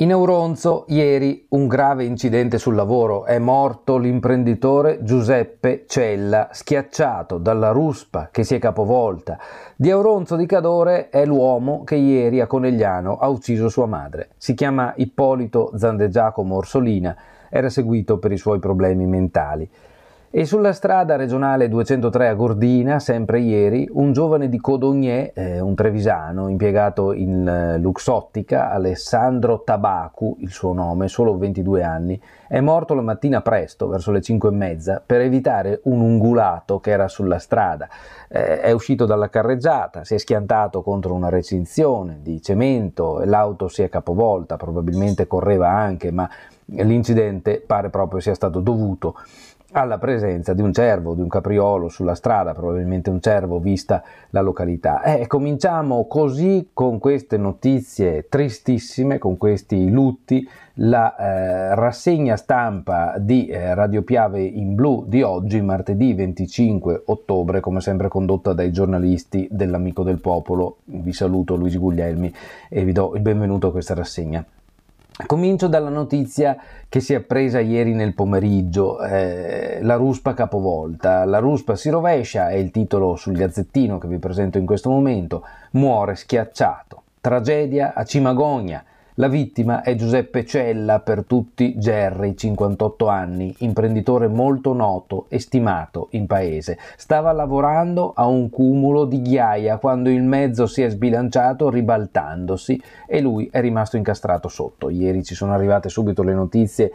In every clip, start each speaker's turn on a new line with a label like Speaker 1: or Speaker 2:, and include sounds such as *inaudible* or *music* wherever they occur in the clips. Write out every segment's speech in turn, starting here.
Speaker 1: In Euronzo ieri un grave incidente sul lavoro, è morto l'imprenditore Giuseppe Cella, schiacciato dalla ruspa che si è capovolta. Di Euronzo di Cadore è l'uomo che ieri a Conegliano ha ucciso sua madre. Si chiama Ippolito Zandegiacomo Orsolina, era seguito per i suoi problemi mentali. E sulla strada regionale 203 a Gordina, sempre ieri, un giovane di Codogné, eh, un trevisano impiegato in eh, Luxottica, Alessandro Tabacu, il suo nome, solo 22 anni, è morto la mattina presto, verso le 5 e mezza, per evitare un ungulato che era sulla strada. Eh, è uscito dalla carreggiata, si è schiantato contro una recinzione di cemento, l'auto si è capovolta, probabilmente correva anche, ma l'incidente pare proprio sia stato dovuto alla presenza di un cervo, di un capriolo sulla strada, probabilmente un cervo vista la località. E eh, cominciamo così con queste notizie tristissime, con questi lutti, la eh, rassegna stampa di eh, Radio Piave in Blu di oggi, martedì 25 ottobre, come sempre condotta dai giornalisti dell'Amico del Popolo. Vi saluto Luigi Guglielmi e vi do il benvenuto a questa rassegna. Comincio dalla notizia che si è appresa ieri nel pomeriggio, eh, la ruspa capovolta. La ruspa si rovescia, è il titolo sul gazzettino che vi presento in questo momento, muore schiacciato. Tragedia a Cimagogna, la vittima è Giuseppe Cella, per tutti Gerry, 58 anni, imprenditore molto noto e stimato in paese. Stava lavorando a un cumulo di ghiaia quando il mezzo si è sbilanciato ribaltandosi e lui è rimasto incastrato sotto. Ieri ci sono arrivate subito le notizie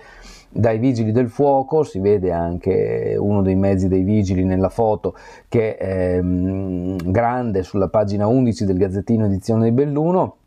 Speaker 1: dai vigili del fuoco, si vede anche uno dei mezzi dei vigili nella foto che è ehm, grande sulla pagina 11 del Gazzettino Edizione di Belluno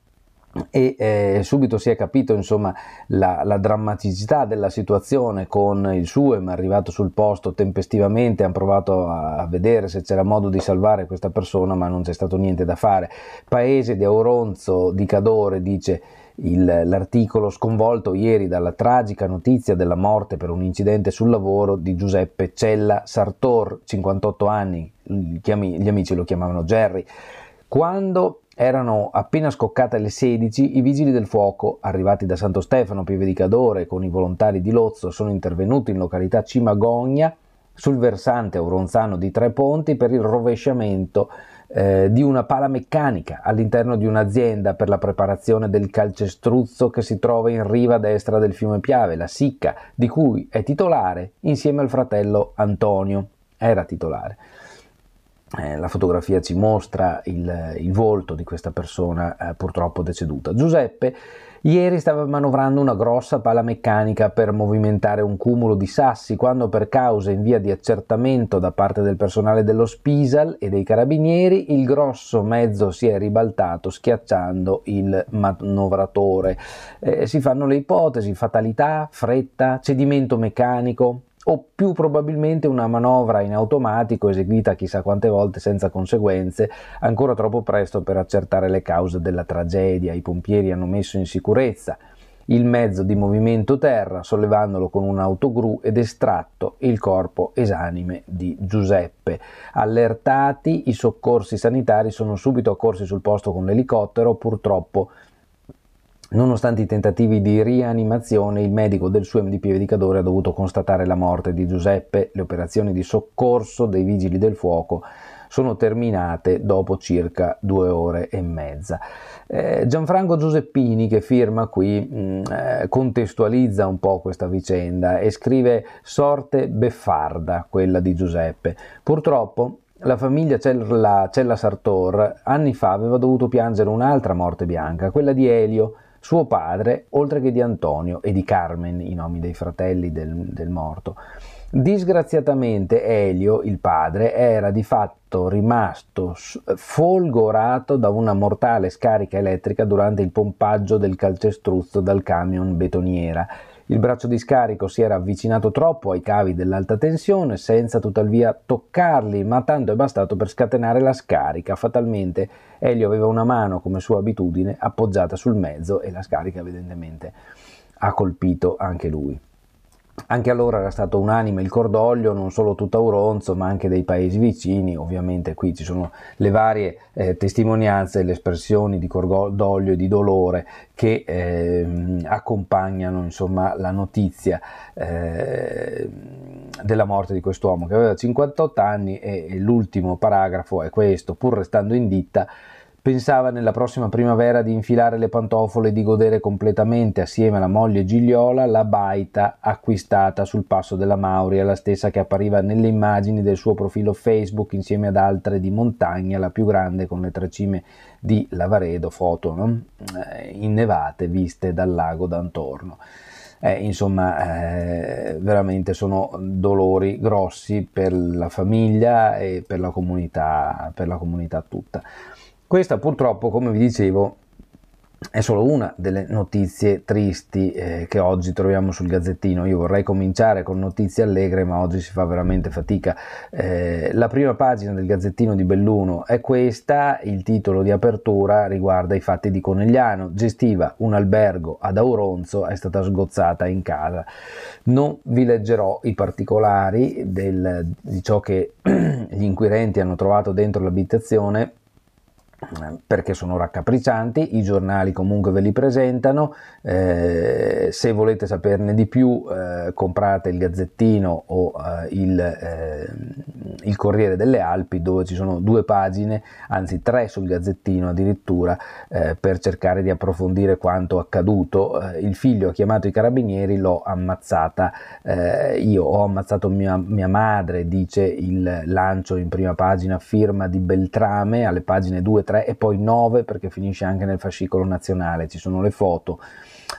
Speaker 1: e eh, subito si è capito insomma, la, la, drammaticità della situazione con il suo è arrivato sul posto tempestivamente, hanno provato a, a, vedere se c'era modo di salvare questa persona ma non c'è stato niente da fare. Paese di Auronzo di Cadore dice il, l'articolo sconvolto ieri dalla tragica notizia della morte per un incidente sul lavoro di Giuseppe Cella Sartor, 58 anni, gli amici lo chiamavano Jerry. Quando erano appena scoccate le 16, i vigili del fuoco, arrivati da Santo Stefano, Pieve di Cadore, con i volontari di Lozzo, sono intervenuti in località Cimagogna, sul versante auronzano di Tre Ponti, per il rovesciamento eh, di una pala meccanica all'interno di un'azienda per la preparazione del calcestruzzo che si trova in riva destra del fiume Piave, la Sicca, di cui è titolare insieme al fratello Antonio. Era titolare. Eh, la fotografia ci mostra il, il volto di questa persona eh, purtroppo deceduta. Giuseppe ieri stava manovrando una grossa pala meccanica per movimentare un cumulo di sassi quando per cause in via di accertamento da parte del personale dello Spisal e dei carabinieri il grosso mezzo si è ribaltato schiacciando il manovratore. Eh, si fanno le ipotesi, fatalità, fretta, cedimento meccanico, o più probabilmente una manovra in automatico eseguita chissà quante volte senza conseguenze, ancora troppo presto per accertare le cause della tragedia. I pompieri hanno messo in sicurezza il mezzo di movimento terra, sollevandolo con un autogru ed estratto il corpo esanime di Giuseppe. Allertati, i soccorsi sanitari sono subito accorsi sul posto con l'elicottero, purtroppo Nonostante i tentativi di rianimazione, il medico del suo MDP Vedicadore ha dovuto constatare la morte di Giuseppe. Le operazioni di soccorso dei vigili del fuoco sono terminate dopo circa due ore e mezza. Eh, Gianfranco Giuseppini, che firma qui, mh, mm, eh, contestualizza un po' questa vicenda e scrive sorte beffarda quella di Giuseppe. Purtroppo la famiglia Cella Sartor anni fa aveva dovuto piangere un'altra morte bianca, quella di Elio suo padre, oltre che di Antonio e di Carmen, i nomi dei fratelli del, del morto, Disgraziatamente Elio, il padre, era di fatto rimasto folgorato da una mortale scarica elettrica durante il pompaggio del calcestruzzo dal camion betoniera il braccio di scarico si era avvicinato troppo ai cavi dell'alta tensione senza tuttavia toccarli, ma tanto è bastato per scatenare la scarica. Fatalmente Elio aveva una mano, come sua abitudine, appoggiata sul mezzo e la scarica evidentemente ha colpito anche lui. Anche allora era stato unanime il cordoglio non solo tutta Auronzo ma anche dei paesi vicini, ovviamente qui ci sono le varie eh, testimonianze e le espressioni di cordoglio e di dolore che eh, accompagnano insomma, la notizia eh, della morte di quest'uomo che aveva 58 anni e, e l'ultimo paragrafo è questo, pur restando in ditta Pensava nella prossima primavera di infilare le pantofole e di godere completamente assieme alla moglie Gigliola la baita acquistata sul passo della Mauria, la stessa che appariva nelle immagini del suo profilo Facebook insieme ad altre di montagna, la più grande con le tre cime di Lavaredo, foto no? Eh, innevate viste dal lago d'antorno. Eh, insomma, eh, veramente sono dolori grossi per la famiglia e per la comunità, per la comunità tutta. Questa purtroppo, come vi dicevo, è solo una delle notizie tristi eh, che oggi troviamo sul Gazzettino. Io vorrei cominciare con notizie allegre, ma oggi si fa veramente fatica. Eh, la prima pagina del Gazzettino di Belluno è questa, il titolo di apertura riguarda i fatti di Conegliano. Gestiva un albergo ad Auronzo, è stata sgozzata in casa. Non vi leggerò i particolari del, di ciò che *clears throat* gli inquirenti hanno trovato dentro l'abitazione eh, perché sono raccapriccianti, i giornali comunque ve li presentano, eh, se volete saperne di più eh, comprate il Gazzettino o eh, il, eh, il, Corriere delle Alpi dove ci sono due pagine, anzi tre sul Gazzettino addirittura eh, per cercare di approfondire quanto accaduto. il figlio ha chiamato i carabinieri, l'ho ammazzata, io ho ammazzato mia, mia madre, dice il lancio in prima pagina, firma di Beltrame alle pagine 2, 3 e poi 9 perché finisce anche nel fascicolo nazionale, ci sono le foto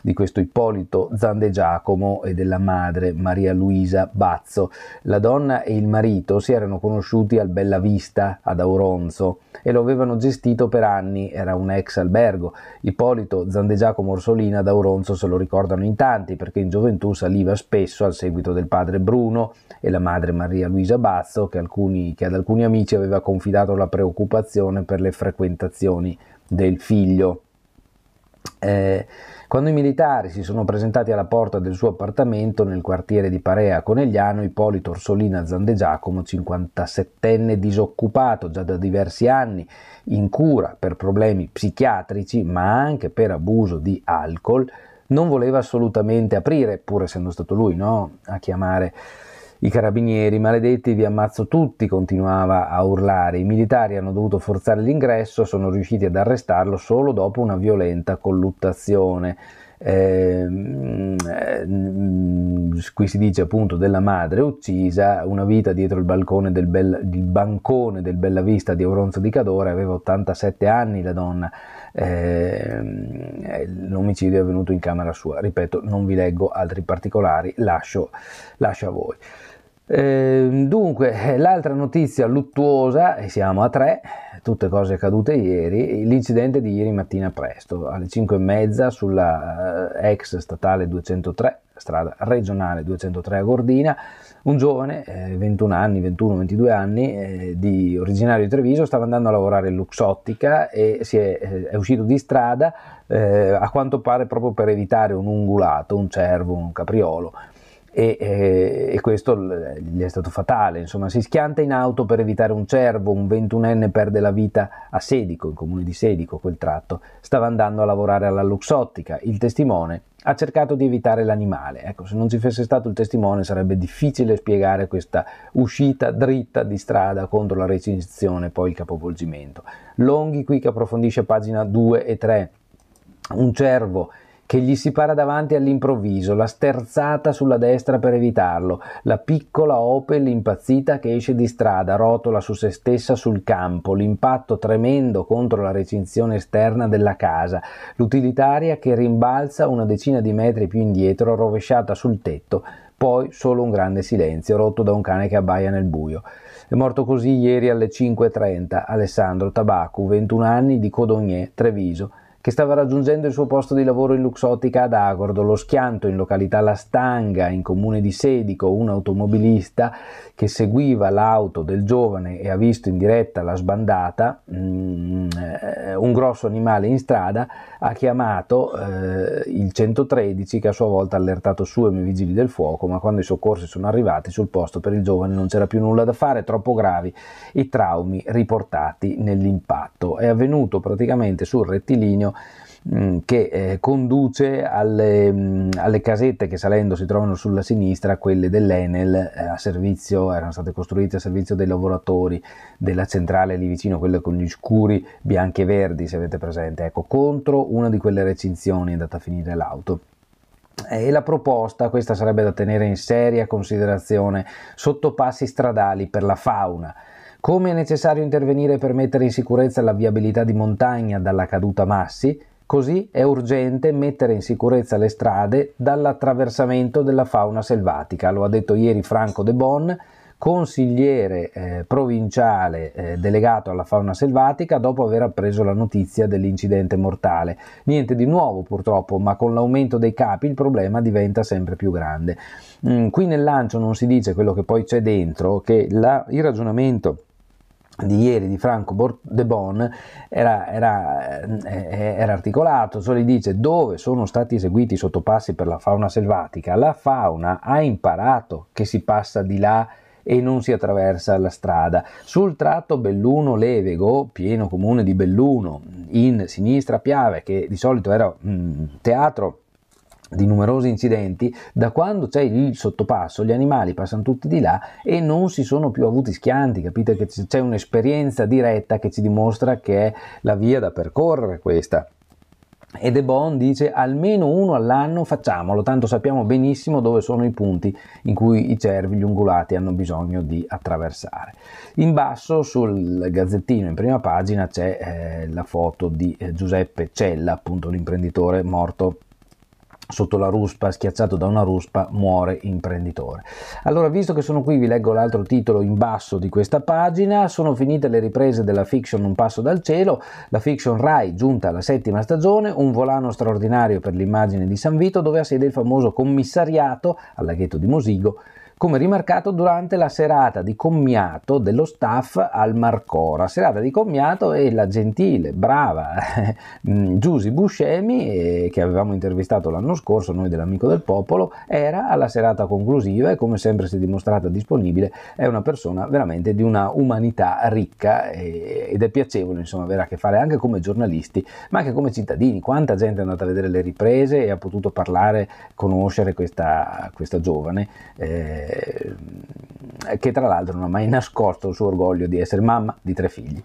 Speaker 1: di questo Ippolito Zande Giacomo e della madre Maria Luisa Bazzo. La donna e il marito si erano conosciuti al Bella Vista ad Auronzo e lo avevano gestito per anni, era un ex albergo. Ippolito Zande Giacomo Orsolina ad Auronzo se lo ricordano in tanti perché in gioventù saliva spesso al seguito del padre Bruno e la madre Maria Luisa Bazzo che, alcuni, che ad alcuni amici aveva confidato la preoccupazione per le frequentazioni del figlio. Eh, quando i militari si sono presentati alla porta del suo appartamento nel quartiere di Parea Conegliano, Ippolito Orsolina Zandegiacomo, 57enne disoccupato già da diversi anni, in cura per problemi psichiatrici ma anche per abuso di alcol, non voleva assolutamente aprire, pur essendo stato lui no, a chiamare i carabinieri, maledetti, vi ammazzo tutti, continuava a urlare. I militari hanno dovuto forzare l'ingresso, sono riusciti ad arrestarlo solo dopo una violenta colluttazione. Ehm, mm, eh, qui si dice appunto della madre uccisa, una vita dietro il balcone del, Bella, il bancone del Bella Vista di Auronzo di Cadore, aveva 87 anni la donna, ehm, eh, l'omicidio è avvenuto in camera sua. Ripeto, non vi leggo altri particolari, lascio, lascio a voi. Ehm, dunque, eh, l'altra notizia luttuosa, e siamo a tre, tutte cose accadute ieri, l'incidente di ieri mattina presto, alle 5 e mezza sulla eh, ex statale 203, strada regionale 203 a Gordina, un giovane, eh, 21 anni, 21-22 anni, eh, di, originario di Treviso, stava andando a lavorare in Luxottica e è, eh, è, uscito di strada, eh, a quanto pare proprio per evitare un ungulato, un cervo, un capriolo e, eh, e, questo gli è stato fatale. Insomma, si schianta in auto per evitare un cervo, un 21enne perde la vita a Sedico, in comune di Sedico quel tratto, stava andando a lavorare alla Luxottica, il testimone ha cercato di evitare l'animale. Ecco, se non ci fosse stato il testimone sarebbe difficile spiegare questa uscita dritta di strada contro la recinzione e poi il capovolgimento. Longhi qui che approfondisce pagina 2 e 3, un cervo che gli si para davanti all'improvviso, la sterzata sulla destra per evitarlo, la piccola Opel impazzita che esce di strada, rotola su se stessa sul campo, l'impatto tremendo contro la recinzione esterna della casa, l'utilitaria che rimbalza una decina di metri più indietro, rovesciata sul tetto, poi solo un grande silenzio, rotto da un cane che abbaia nel buio. È morto così ieri alle 5.30 Alessandro Tabacu, 21 anni, di Codogné, Treviso che stava raggiungendo il suo posto di lavoro in Luxottica ad Agordo, lo schianto in località La Stanga, in comune di Sedico, un automobilista che seguiva l'auto del giovane e ha visto in diretta la sbandata, um, un grosso animale in strada, ha chiamato uh, il 113 che a sua volta ha allertato su e i vigili del fuoco, ma quando i soccorsi sono arrivati sul posto per il giovane non c'era più nulla da fare, troppo gravi i traumi riportati nell'impatto. È avvenuto praticamente sul rettilineo Sant'Antonio mm, che eh, conduce alle, mh, mm, alle, casette che salendo si trovano sulla sinistra, quelle dell'Enel eh, a servizio, erano state costruite a servizio dei lavoratori della centrale lì vicino, quelle con gli scuri bianchi e verdi se avete presente, ecco, contro una di quelle recinzioni è andata a finire l'auto. E la proposta, questa sarebbe da tenere in seria considerazione, sottopassi stradali per la fauna, come è necessario intervenire per mettere in sicurezza la viabilità di montagna dalla caduta massi, così è urgente mettere in sicurezza le strade dall'attraversamento della fauna selvatica. Lo ha detto ieri Franco De Bon, consigliere eh, provinciale eh, delegato alla fauna selvatica dopo aver appreso la notizia dell'incidente mortale. Niente di nuovo purtroppo, ma con l'aumento dei capi il problema diventa sempre più grande. Mm, qui nel lancio non si dice quello che poi c'è dentro, che la, il ragionamento di ieri di Franco De Bon era, era, eh, eh, era, articolato, solo dice dove sono stati eseguiti i sottopassi per la fauna selvatica, la fauna ha imparato che si passa di là e non si attraversa la strada. Sul tratto Belluno-Levego, pieno comune di Belluno, in sinistra Piave, che di solito era mh, teatro di numerosi incidenti, da quando c'è il sottopasso gli animali passano tutti di là e non si sono più avuti schianti, capite che c'è un'esperienza diretta che ci dimostra che è la via da percorrere questa. E De Bon dice almeno uno all'anno facciamolo, tanto sappiamo benissimo dove sono i punti in cui i cervi, gli ungulati hanno bisogno di attraversare. In basso sul gazzettino in prima pagina c'è eh, la foto di eh, Giuseppe Cella, appunto l'imprenditore morto sotto la ruspa, schiacciato da una ruspa, muore imprenditore. Allora, visto che sono qui, vi leggo l'altro titolo in basso di questa pagina, sono finite le riprese della fiction Un passo dal cielo, la fiction Rai giunta alla settima stagione, un volano straordinario per l'immagine di San Vito, dove ha sede il famoso commissariato al laghetto di Mosigo come rimarcato durante la serata di commiato dello staff al Marcora. Serata di commiato e la gentile, brava *laughs* mm, Giusy Buscemi, eh, che avevamo intervistato l'anno scorso, noi dell'Amico del Popolo, era alla serata conclusiva e come sempre si è dimostrata disponibile, è una persona veramente di una umanità ricca eh, ed è piacevole insomma avere a che fare anche come giornalisti, ma anche come cittadini. Quanta gente è andata a vedere le riprese e ha potuto parlare, conoscere questa, questa giovane. Eh, eh, che tra l'altro non ha mai nascosto il suo orgoglio di essere mamma di tre figli.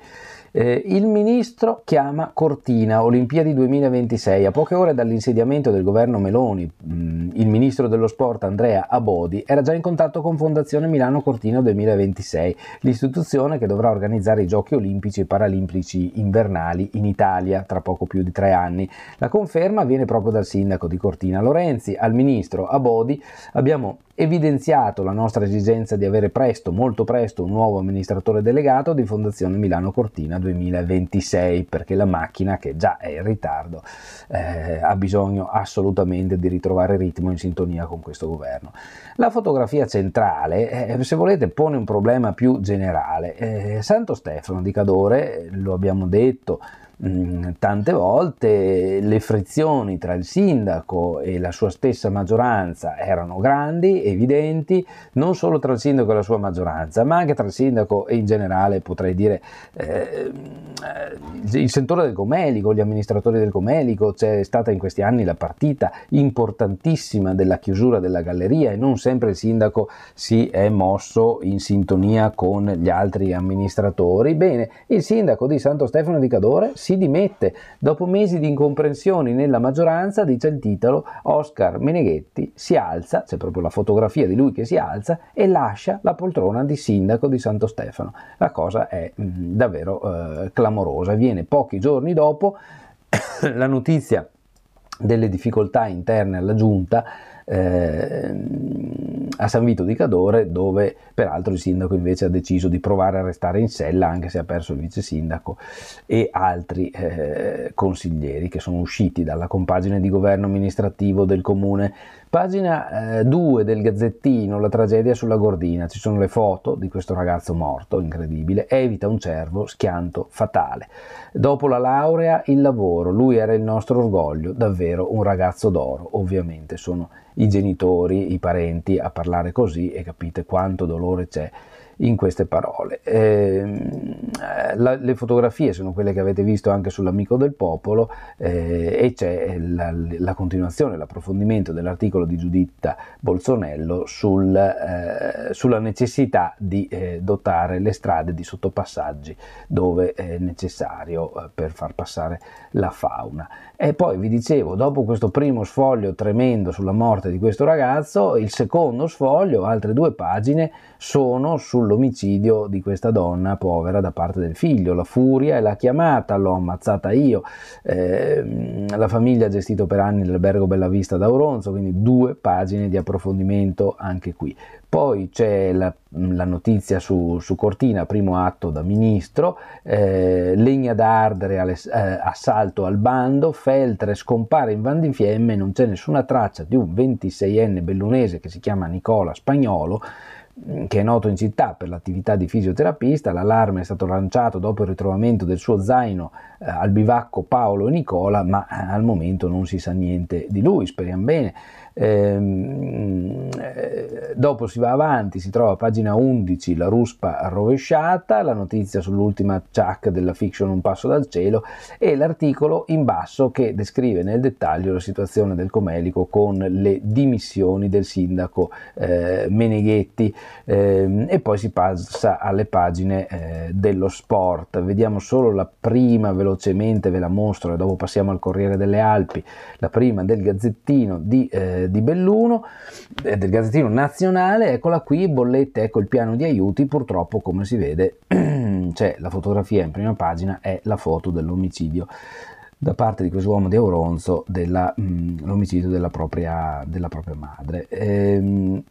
Speaker 1: Eh, il ministro chiama Cortina, Olimpiadi 2026. A poche ore dall'insediamento del governo Meloni, mm, il ministro dello sport Andrea Abodi era già in contatto con Fondazione Milano Cortina 2026, l'istituzione che dovrà organizzare i giochi olimpici e paralimpici invernali in Italia tra poco più di tre anni. La conferma viene proprio dal sindaco di Cortina Lorenzi. Al ministro Abodi abbiamo evidenziato la nostra esigenza di avere presto, molto presto, un nuovo amministratore delegato di Fondazione Milano Cortina 2026 perché la macchina che già è in ritardo eh, ha bisogno assolutamente di ritrovare ritmo in sintonia con questo governo. La fotografia centrale, eh, se volete, pone un problema più generale. Eh, Santo Stefano di Cadore, lo abbiamo detto, Mm, tante volte le frizioni tra il sindaco e la sua stessa maggioranza erano grandi, evidenti, non solo tra il sindaco e la sua maggioranza, ma anche tra il sindaco e in generale potrei dire eh, il settore del Comelico, gli amministratori del Comelico, c'è stata in questi anni la partita importantissima della chiusura della galleria e non sempre il sindaco si è mosso in sintonia con gli altri amministratori. Bene, il sindaco di Santo Stefano di Cadore si dimette. Dopo mesi di incomprensioni nella maggioranza, dice il titolo, Oscar Meneghetti si alza, c'è proprio la fotografia di lui che si alza, e lascia la poltrona di sindaco di Santo Stefano. La cosa è mh, mm, davvero eh, clamorosa. Viene pochi giorni dopo *coughs* la notizia delle difficoltà interne alla giunta eh, a San Vito di Cadore, dove peraltro il sindaco invece ha deciso di provare a restare in sella, anche se ha perso il vice sindaco e altri eh, consiglieri che sono usciti dalla compagine di governo amministrativo del comune Pagina 2 eh, del Gazzettino, la tragedia sulla Gordina, ci sono le foto di questo ragazzo morto, incredibile, evita un cervo, schianto fatale. Dopo la laurea, il lavoro, lui era il nostro orgoglio, davvero un ragazzo d'oro. Ovviamente sono i genitori, i parenti a parlare così e capite quanto dolore c'è in queste parole. Ehm, eh, la, le fotografie sono quelle che avete visto anche sull'Amico del Popolo eh, e c'è la, la, continuazione, l'approfondimento dell'articolo di Giuditta Bolzonello sul, eh, sulla necessità di eh, dotare le strade di sottopassaggi dove è necessario eh, per far passare la fauna. E poi vi dicevo, dopo questo primo sfoglio tremendo sulla morte di questo ragazzo, il secondo sfoglio, altre due pagine, sono sul sull'omicidio di questa donna povera da parte del figlio. La furia e la chiamata, l'ho ammazzata io. Eh, la famiglia ha gestito per anni l'albergo Bella Vista da Oronzo, quindi due pagine di approfondimento anche qui. Poi c'è la, la notizia su, su, Cortina, primo atto da ministro, eh, legna d'ardere, eh, assalto al bando, Feltre scompare in van di fiamme, non c'è nessuna traccia di un 26enne bellunese che si chiama Nicola Spagnolo, che è noto in città per l'attività di fisioterapista, l'allarme è stato lanciato dopo il ritrovamento del suo zaino eh, al bivacco Paolo e Nicola, ma eh, al momento non si sa niente di lui, speriamo bene. Ehm, eh, dopo si va avanti, si trova a pagina 11 la ruspa rovesciata, la notizia sull'ultima ciak della fiction Un passo dal cielo e l'articolo in basso che descrive nel dettaglio la situazione del Comelico con le dimissioni del sindaco eh, Meneghetti eh, e poi si passa alle pagine eh, dello sport. Vediamo solo la prima velocità velocemente ve la mostro e dopo passiamo al Corriere delle Alpi, la prima del Gazzettino di, eh, di Belluno, eh, del Gazzettino nazionale, eccola qui, bollette, ecco il piano di aiuti, purtroppo come si vede *clears throat* c'è la fotografia in prima pagina, è la foto dell'omicidio da parte di quest'uomo di Auronzo dell'omicidio della, mm, della, propria, madre. Ehm,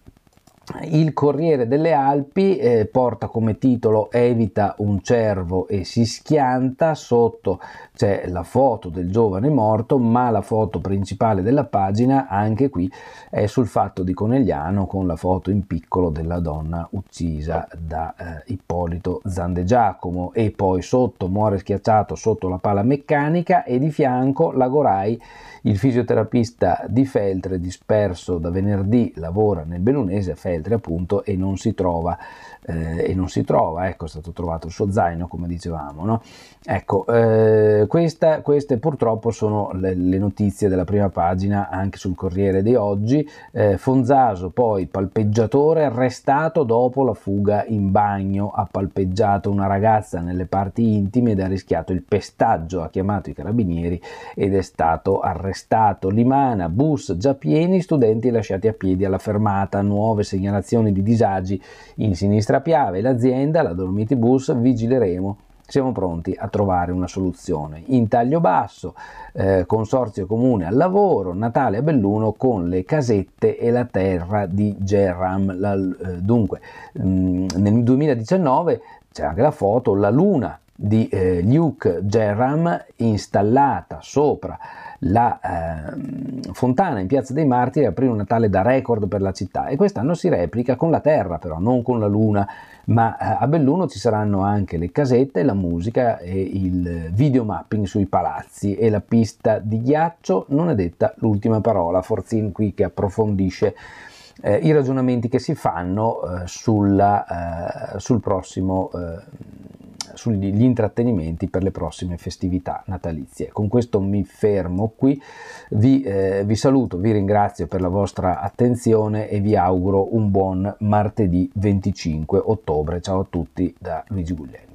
Speaker 1: il Corriere delle Alpi eh, porta come titolo Evita un cervo e si schianta, sotto c'è la foto del giovane morto, ma la foto principale della pagina anche qui è sul fatto di Conegliano con la foto in piccolo della donna uccisa da eh, Ippolito Zandegiacomo e poi sotto muore schiacciato sotto la pala meccanica e di fianco la Gorai, il fisioterapista di Feltre disperso da venerdì, lavora nel Belunese, Feltre terrestre appunto e non si trova eh, e non si trova, ecco è stato trovato il suo zaino come dicevamo. No? Ecco, eh, questa, queste purtroppo sono le, le, notizie della prima pagina anche sul Corriere di oggi. Eh, Fonzaso poi palpeggiatore arrestato dopo la fuga in bagno, ha palpeggiato una ragazza nelle parti intime ed ha rischiato il pestaggio, ha chiamato i carabinieri ed è stato arrestato. Limana, bus già pieni, studenti lasciati a piedi alla fermata, nuove segnalazioni di disagi in sinistra Strapiave l'azienda, la Dolomiti Bus, vigileremo siamo pronti a trovare una soluzione. In taglio basso, eh, consorzio comune al lavoro, Natale a Belluno con le casette e la terra di Geram. La, eh, dunque, mh, mm, nel 2019 c'è anche la foto, la luna di eh, Luke Geram installata sopra la eh, fontana in Piazza dei Martiri aprì un Natale da record per la città e quest'anno si replica con la Terra però, non con la Luna, ma eh, a Belluno ci saranno anche le casette, la musica e il videomapping sui palazzi e la pista di ghiaccio non è detta l'ultima parola, Forzin qui che approfondisce eh, i ragionamenti che si fanno eh, sulla, eh, sul prossimo eh, sugli intrattenimenti per le prossime festività natalizie. Con questo mi fermo qui, vi, eh, vi saluto, vi ringrazio per la vostra attenzione e vi auguro un buon martedì 25 ottobre. Ciao a tutti da Luigi Guglielmi.